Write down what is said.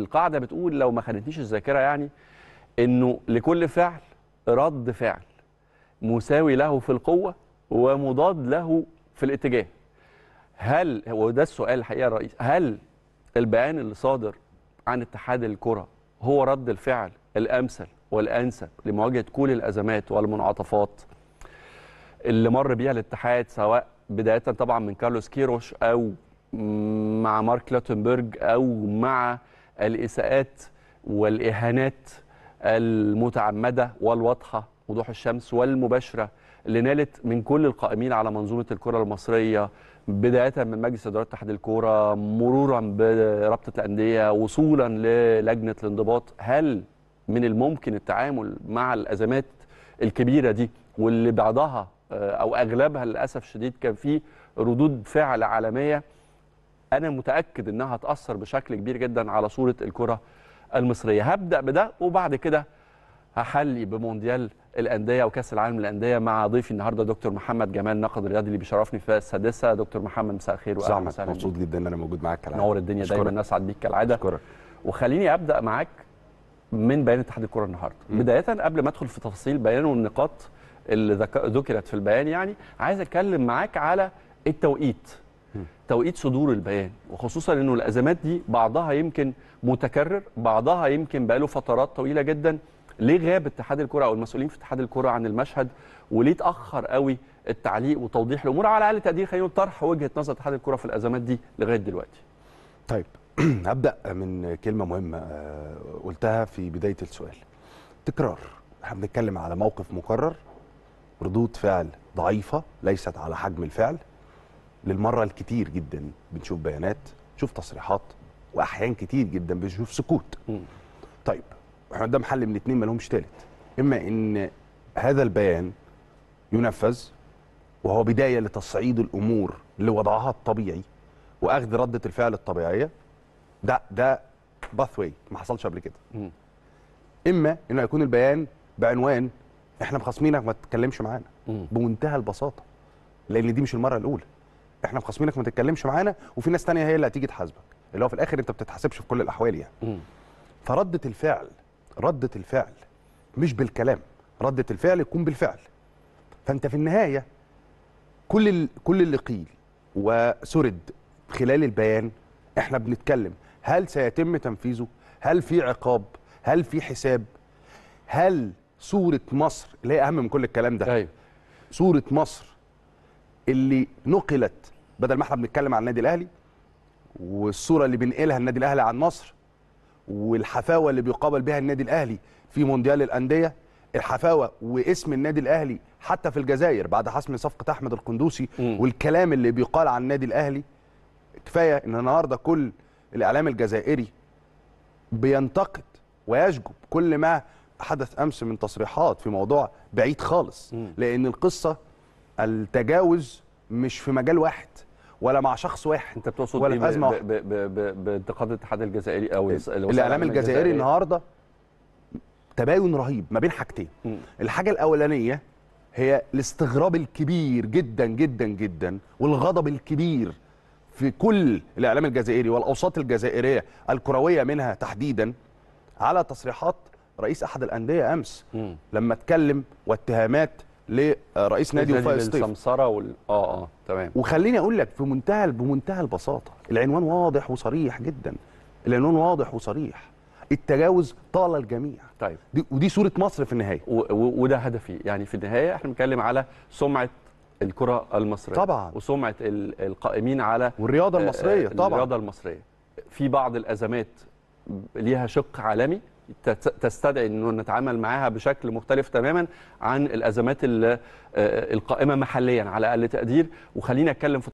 القاعده بتقول لو ما خدتنيش الذاكره يعني انه لكل فعل رد فعل مساوي له في القوه ومضاد له في الاتجاه هل وده السؤال الحقيقه الرئيسي هل البيان اللي صادر عن اتحاد الكره هو رد الفعل الامثل والانسب لمواجهه كل الازمات والمنعطفات اللي مر بيها الاتحاد سواء بدايه طبعا من كارلوس كيروش او مع مارك لاتنبرج او مع الإساءات والإهانات المتعمدة والواضحة وضوح الشمس والمباشرة اللي نالت من كل القائمين على منظومة الكرة المصرية بداية من مجلس إدارة اتحاد الكورة مرورا برابطة الأندية وصولا للجنة الانضباط هل من الممكن التعامل مع الأزمات الكبيرة دي واللي بعضها آه، أو أغلبها للأسف الشديد كان فيه ردود فعل عالمية انا متاكد انها هتاثر بشكل كبير جدا على صوره الكره المصريه هبدا بده وبعد كده هحلي بمونديال الانديه وكاس العالم للانديه مع ضيفي النهارده دكتور محمد جمال ناقد الرياضي اللي بيشرفني في السادسه دكتور محمد مساء الخير واهلا وسهلا مبسوط جدا ان انا موجود معاك كالعاده نور الدنيا دايما الناس بيك كالعاده شكرا. وخليني ابدا معاك من بيان اتحاد الكره النهارده بدايه قبل ما ادخل في تفاصيل بيان والنقاط اللي ذكرت في البيان يعني عايز اتكلم معاك على التوقيت توقيت صدور البيان وخصوصا انه الازمات دي بعضها يمكن متكرر بعضها يمكن بقاله فترات طويله جدا ليه غاب اتحاد الكره او المسؤولين في اتحاد الكره عن المشهد وليه اتاخر قوي التعليق وتوضيح الامور على الاقل تقدير خلينا طرح وجهه نظر اتحاد الكره في الازمات دي لغايه دلوقتي طيب هبدا من كلمه مهمه آه، قلتها في بدايه السؤال تكرار احنا بنتكلم على موقف مكرر ردود فعل ضعيفه ليست على حجم الفعل للمره الكتير جدا بنشوف بيانات بنشوف تصريحات واحيان كتير جدا بنشوف سكوت طيب احنا قدام حل من اتنين لهمش تالت اما ان هذا البيان ينفذ وهو بدايه لتصعيد الامور لوضعها الطبيعي واخذ رده الفعل الطبيعيه ده ده باث واي ما حصلش قبل كده اما انه يكون البيان بعنوان احنا مخاصمينك ما تتكلمش معانا بمنتهى البساطه لان دي مش المره الاولى احنا مخصمينك ما تتكلمش معانا وفي ناس تانية هي اللي هتيجي تحاسبك اللي هو في الاخر انت ما بتتحاسبش في كل الاحوال يعني فرده الفعل رده الفعل مش بالكلام رده الفعل تكون بالفعل فانت في النهايه كل ال... كل اللي قيل وسرد خلال البيان احنا بنتكلم هل سيتم تنفيذه هل في عقاب هل في حساب هل صوره مصر اللي هي اهم من كل الكلام ده أيوه. صوره مصر اللي نقلت بدل ما احنا بنتكلم عن النادي الاهلي والصوره اللي بينقلها النادي الاهلي عن مصر والحفاوه اللي بيقابل بها النادي الاهلي في مونديال الانديه الحفاوه واسم النادي الاهلي حتى في الجزائر بعد حسم صفقه احمد القندوسي م. والكلام اللي بيقال عن النادي الاهلي كفايه ان النهارده كل الاعلام الجزائري بينتقد ويشجب كل ما حدث امس من تصريحات في موضوع بعيد خالص م. لان القصه التجاوز مش في مجال واحد ولا مع شخص واحد انت بتقصد ولا في بانتقاد الاتحاد الجزائري او الاعلام الجزائري النهارده تباين رهيب ما بين حاجتين م. الحاجه الاولانيه هي الاستغراب الكبير جدا جدا جدا والغضب الكبير في كل الاعلام الجزائري والاوساط الجزائريه الكرويه منها تحديدا على تصريحات رئيس احد الانديه امس م. لما اتكلم واتهامات لرئيس نادي وفاء الصيف السمسره وال اه اه تمام وخليني اقول لك في منتهى بمنتهى البساطه العنوان واضح وصريح جدا العنوان واضح وصريح التجاوز طال الجميع طيب دي ودي صوره مصر في النهايه و... و... وده هدفي يعني في النهايه احنا بنتكلم على سمعه الكره المصريه طبعا وسمعه القائمين على والرياضه آه، المصريه آه، طبعا الرياضه المصريه في بعض الازمات ليها شق عالمي تستدعي انه نتعامل معاها بشكل مختلف تماما عن الازمات آه، القائمه محليا على اقل تقدير وخلينا اتكلم في